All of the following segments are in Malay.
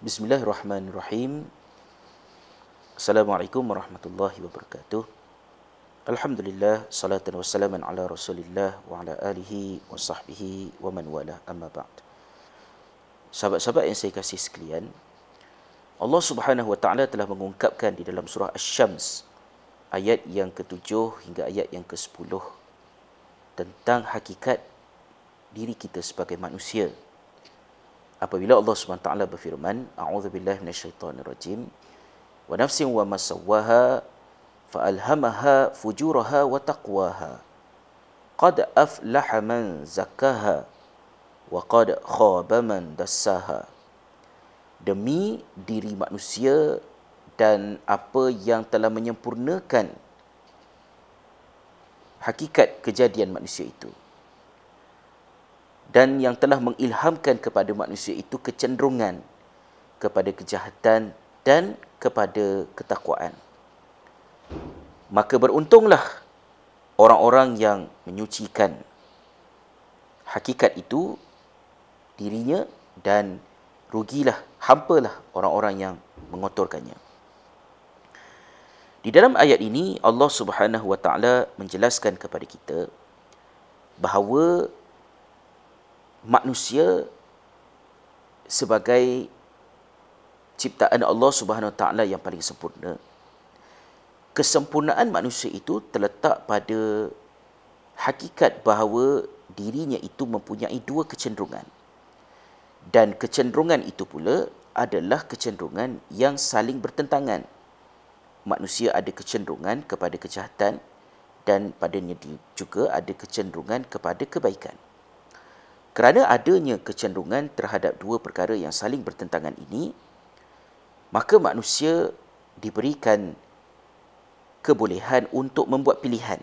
Bismillahirrahmanirrahim. Assalamualaikum warahmatullahi wabarakatuh. Alhamdulillah, salatan wassalaman ala rasulillah wa ala alihi wa sahbihi wa man wala amma ba'd. Sahabat-sahabat yang saya kasih sekalian, Allah subhanahu wa ta'ala telah mengungkapkan di dalam surah Ash-Shams, ayat yang ke-7 hingga ayat yang ke-10, tentang hakikat diri kita sebagai manusia apabila Allah SWT berfirman a'udzu billahi minasyaitonir rajim wa nafsin wa masawaha fa alhamaha fujuraha wa taqwaha qad aflaha man zakkaha wa qad khaba man dassaha demi diri manusia dan apa yang telah menyempurnakan hakikat kejadian manusia itu dan yang telah mengilhamkan kepada manusia itu kecenderungan kepada kejahatan dan kepada ketakwaan. Maka beruntunglah orang-orang yang menyucikan hakikat itu dirinya dan rugilah, hampalah orang-orang yang mengotorkannya. Di dalam ayat ini Allah Subhanahu menjelaskan kepada kita bahawa manusia sebagai ciptaan Allah Subhanahu taala yang paling sempurna kesempurnaan manusia itu terletak pada hakikat bahawa dirinya itu mempunyai dua kecenderungan dan kecenderungan itu pula adalah kecenderungan yang saling bertentangan manusia ada kecenderungan kepada kejahatan dan padanya juga ada kecenderungan kepada kebaikan kerana adanya kecenderungan terhadap dua perkara yang saling bertentangan ini, maka manusia diberikan kebolehan untuk membuat pilihan.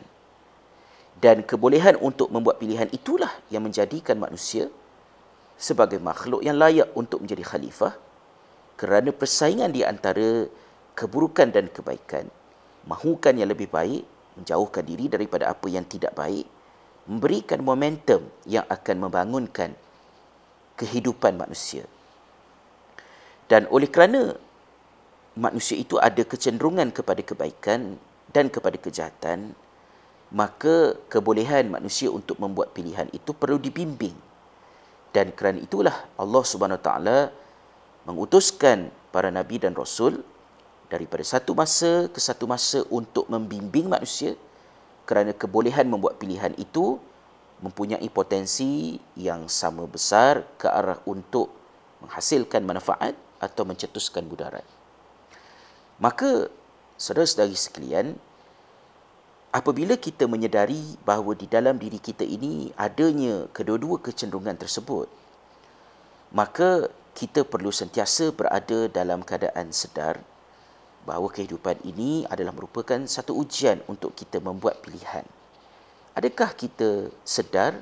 Dan kebolehan untuk membuat pilihan itulah yang menjadikan manusia sebagai makhluk yang layak untuk menjadi khalifah kerana persaingan di antara keburukan dan kebaikan, mahukan yang lebih baik, menjauhkan diri daripada apa yang tidak baik, memberikan momentum yang akan membangunkan kehidupan manusia. Dan oleh kerana manusia itu ada kecenderungan kepada kebaikan dan kepada kejahatan, maka kebolehan manusia untuk membuat pilihan itu perlu dibimbing. Dan kerana itulah Allah Subhanahu taala mengutuskan para nabi dan rasul daripada satu masa ke satu masa untuk membimbing manusia kerana kebolehan membuat pilihan itu mempunyai potensi yang sama besar ke arah untuk menghasilkan manfaat atau mencetuskan mudarat. Maka, saudara-saudari sekalian, apabila kita menyedari bahawa di dalam diri kita ini adanya kedua-dua kecenderungan tersebut, maka kita perlu sentiasa berada dalam keadaan sedar bahawa kehidupan ini adalah merupakan satu ujian untuk kita membuat pilihan. Adakah kita sedar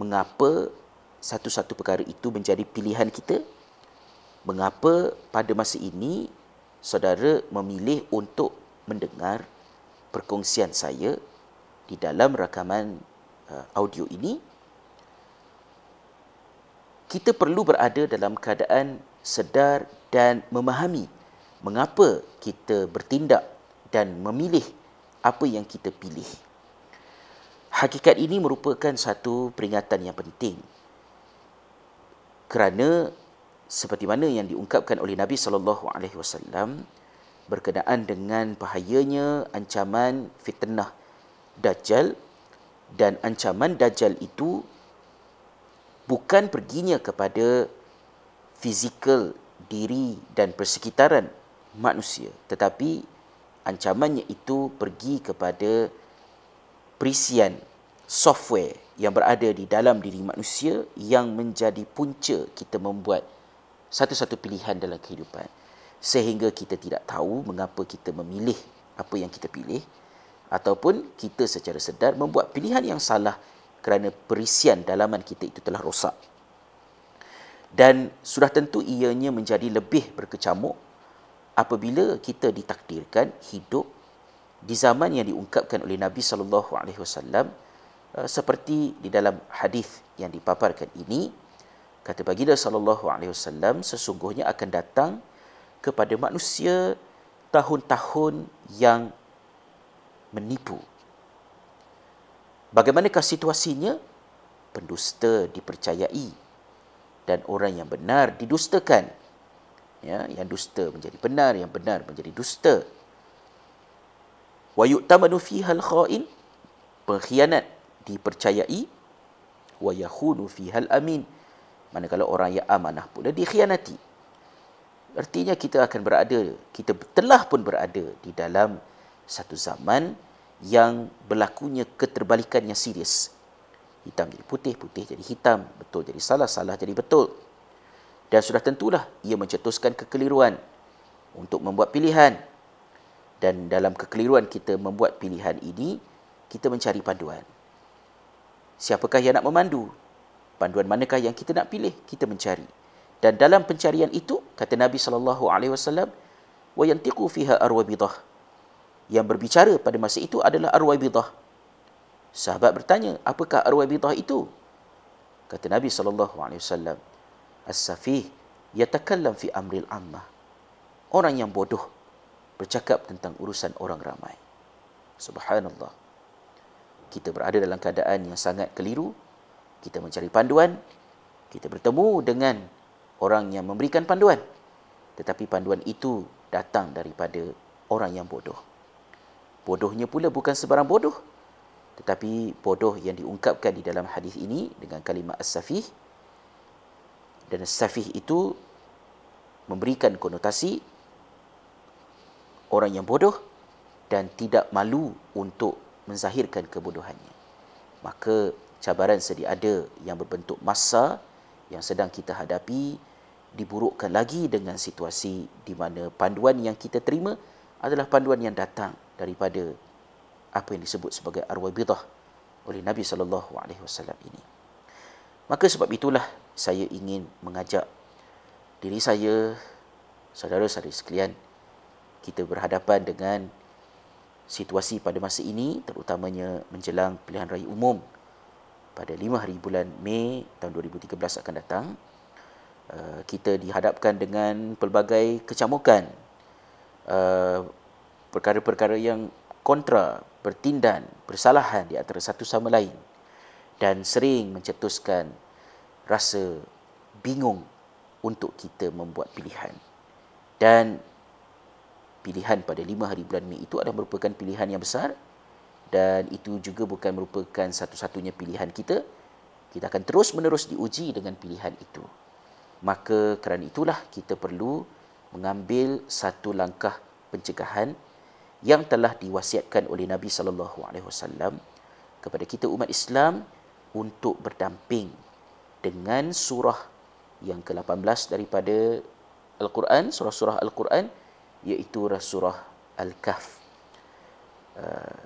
mengapa satu-satu perkara itu menjadi pilihan kita? Mengapa pada masa ini saudara memilih untuk mendengar perkongsian saya di dalam rakaman uh, audio ini? Kita perlu berada dalam keadaan sedar dan memahami mengapa kita bertindak dan memilih apa yang kita pilih. Hakikat ini merupakan satu peringatan yang penting. Kerana seperti mana yang diungkapkan oleh Nabi sallallahu alaihi wasallam berkenaan dengan bahayanya ancaman fitnah dajjal dan ancaman dajjal itu bukan perginya kepada fizikal diri dan persekitaran manusia tetapi ancamannya itu pergi kepada perisian software yang berada di dalam diri manusia yang menjadi punca kita membuat satu-satu pilihan dalam kehidupan sehingga kita tidak tahu mengapa kita memilih apa yang kita pilih ataupun kita secara sedar membuat pilihan yang salah kerana perisian dalaman kita itu telah rosak dan sudah tentu ianya menjadi lebih berkecamuk apabila kita ditakdirkan hidup di zaman yang diungkapkan oleh Nabi sallallahu alaihi wasallam eh, seperti di dalam hadis yang dipaparkan ini kata baginda sallallahu alaihi wasallam sesungguhnya akan datang kepada manusia tahun-tahun yang menipu bagaimanakah situasinya pendusta dipercayai dan orang yang benar didustakan ya yang dusta menjadi benar yang benar menjadi dusta wa yu'tamanu fiha al-kha'in pengkhianat dipercayai wa yakhunu fiha al-amin manakala orang yang amanah pula dikhianati artinya kita akan berada kita telah pun berada di dalam satu zaman yang berlakunya keterbalikan yang serius hitam jadi putih putih jadi hitam betul jadi salah salah jadi betul dan sudah tentulah ia mencetuskan kekeliruan untuk membuat pilihan dan dalam kekeliruan kita membuat pilihan ini kita mencari panduan siapakah yang nak memandu panduan manakah yang kita nak pilih kita mencari dan dalam pencarian itu kata Nabi sallallahu alaihi wasallam wa yantiqu fiha arwabidah yang berbicara pada masa itu adalah arwabidah sahabat bertanya apakah arwabidah itu kata Nabi sallallahu alaihi wasallam As-Safih Yatakallam fi amril amma Orang yang bodoh Bercakap tentang urusan orang ramai Subhanallah Kita berada dalam keadaan yang sangat keliru Kita mencari panduan Kita bertemu dengan Orang yang memberikan panduan Tetapi panduan itu Datang daripada orang yang bodoh Bodohnya pula bukan sebarang bodoh tetapi bodoh yang diungkapkan di dalam hadis ini dengan kalimah as-safih dan safih itu memberikan konotasi orang yang bodoh dan tidak malu untuk menzahirkan kebodohannya maka cabaran sedia ada yang berbentuk masa yang sedang kita hadapi diburukkan lagi dengan situasi di mana panduan yang kita terima adalah panduan yang datang daripada apa yang disebut sebagai arwah bidah oleh Nabi sallallahu alaihi wasallam ini. Maka sebab itulah saya ingin mengajak diri saya, saudara saudara sekalian, kita berhadapan dengan situasi pada masa ini, terutamanya menjelang pilihan raya umum pada lima hari bulan Mei tahun 2013 akan datang. Uh, kita dihadapkan dengan pelbagai kecamukan, uh, perkara-perkara yang kontra, bertindan, bersalahan di antara satu sama lain dan sering mencetuskan rasa bingung untuk kita membuat pilihan. Dan pilihan pada lima hari bulan Mei itu adalah merupakan pilihan yang besar dan itu juga bukan merupakan satu-satunya pilihan kita. Kita akan terus menerus diuji dengan pilihan itu. Maka kerana itulah kita perlu mengambil satu langkah pencegahan yang telah diwasiatkan oleh Nabi sallallahu alaihi wasallam kepada kita umat Islam untuk berdamping dengan surah yang ke-18 daripada Al-Quran, surah-surah Al-Quran iaitu surah Al-Kahf. Uh,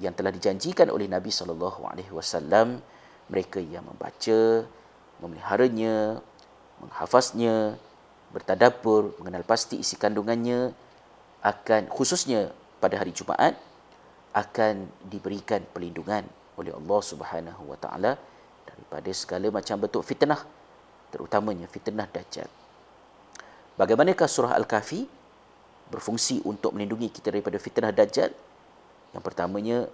yang telah dijanjikan oleh Nabi sallallahu alaihi wasallam mereka yang membaca, memeliharanya, menghafaznya, bertadabur, mengenal pasti isi kandungannya akan khususnya pada hari Jumaat akan diberikan pelindungan oleh Allah Subhanahu wa taala daripada segala macam bentuk fitnah terutamanya fitnah dajjal bagaimanakah surah al-kahfi berfungsi untuk melindungi kita daripada fitnah dajjal yang pertamanya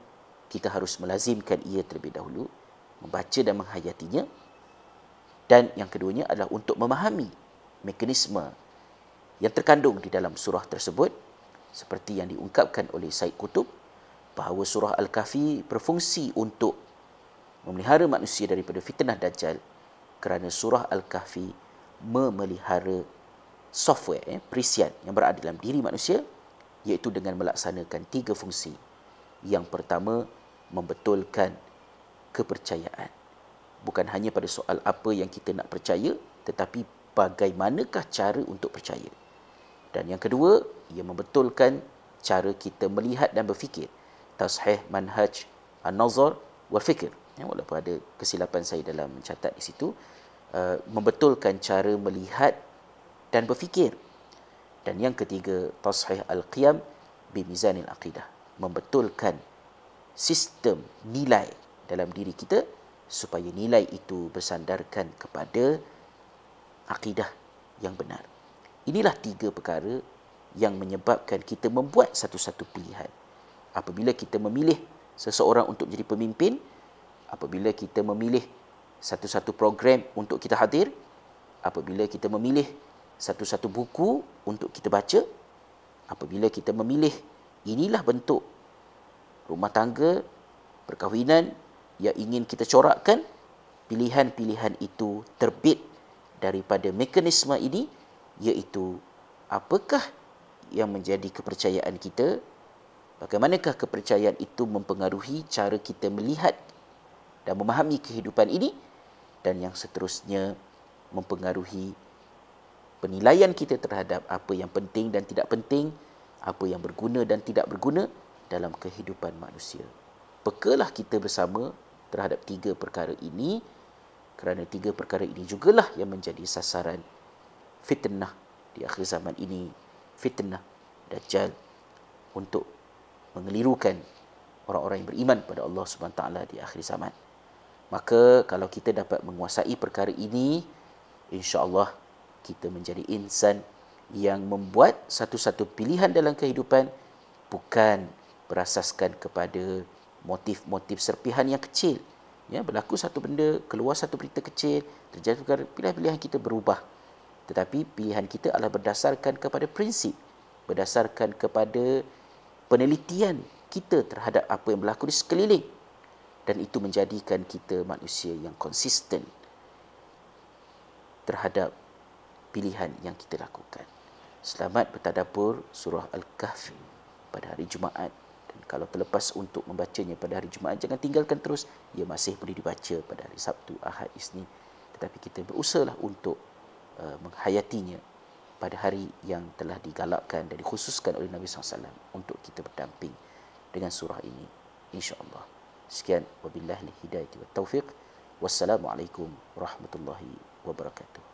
kita harus melazimkan ia terlebih dahulu membaca dan menghayatinya dan yang keduanya adalah untuk memahami mekanisme yang terkandung di dalam surah tersebut seperti yang diungkapkan oleh Said Qutub bahawa surah Al-Kahfi berfungsi untuk memelihara manusia daripada fitnah dajjal kerana surah al-kahfi memelihara software eh, perisian yang berada dalam diri manusia iaitu dengan melaksanakan tiga fungsi yang pertama membetulkan kepercayaan bukan hanya pada soal apa yang kita nak percaya tetapi bagaimanakah cara untuk percaya dan yang kedua ia membetulkan cara kita melihat dan berfikir tasheh manhaj an-nazar wa fikr ya, walaupun ada kesilapan saya dalam mencatat di situ uh, membetulkan cara melihat dan berfikir dan yang ketiga tashih al-qiyam bi mizanil aqidah membetulkan sistem nilai dalam diri kita supaya nilai itu bersandarkan kepada akidah yang benar. Inilah tiga perkara yang menyebabkan kita membuat satu-satu pilihan. Apabila kita memilih seseorang untuk jadi pemimpin, apabila kita memilih satu-satu program untuk kita hadir, apabila kita memilih satu-satu buku untuk kita baca, apabila kita memilih inilah bentuk rumah tangga, perkahwinan yang ingin kita corakkan, pilihan-pilihan itu terbit daripada mekanisme ini iaitu apakah yang menjadi kepercayaan kita Bagaimanakah kepercayaan itu mempengaruhi cara kita melihat dan memahami kehidupan ini dan yang seterusnya mempengaruhi penilaian kita terhadap apa yang penting dan tidak penting, apa yang berguna dan tidak berguna dalam kehidupan manusia. Pekalah kita bersama terhadap tiga perkara ini kerana tiga perkara ini jugalah yang menjadi sasaran fitnah di akhir zaman ini, fitnah dajjal untuk mengelirukan orang-orang yang beriman pada Allah Subhanahu taala di akhir zaman maka kalau kita dapat menguasai perkara ini insyaallah kita menjadi insan yang membuat satu-satu pilihan dalam kehidupan bukan berasaskan kepada motif-motif serpihan yang kecil ya berlaku satu benda keluar satu berita kecil terjadi perkara pilihan-pilihan kita berubah tetapi pilihan kita adalah berdasarkan kepada prinsip berdasarkan kepada penelitian kita terhadap apa yang berlaku di sekeliling dan itu menjadikan kita manusia yang konsisten terhadap pilihan yang kita lakukan. Selamat bertadabur surah Al-Kahfi pada hari Jumaat. Dan kalau terlepas untuk membacanya pada hari Jumaat, jangan tinggalkan terus. Ia masih boleh dibaca pada hari Sabtu, Ahad, isni, Tetapi kita berusaha untuk uh, menghayatinya pada hari yang telah digalakkan dan dikhususkan oleh Nabi SAW untuk kita berdamping dengan surah ini. InsyaAllah. sekian wabillahi hidayah wa taufiq wassalamualaikum warahmatullahi wabarakatuh